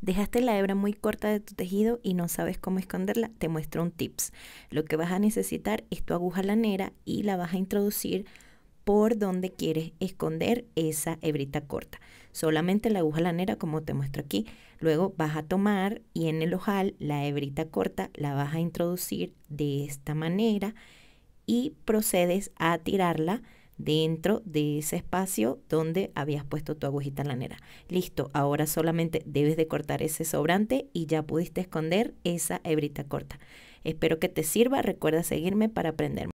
Dejaste la hebra muy corta de tu tejido y no sabes cómo esconderla, te muestro un tips. Lo que vas a necesitar es tu aguja lanera y la vas a introducir por donde quieres esconder esa hebrita corta. Solamente la aguja lanera, como te muestro aquí. Luego vas a tomar y en el ojal la hebrita corta la vas a introducir de esta manera y procedes a tirarla dentro de ese espacio donde habías puesto tu agujita lanera. Listo, ahora solamente debes de cortar ese sobrante y ya pudiste esconder esa hebrita corta. Espero que te sirva, recuerda seguirme para aprender.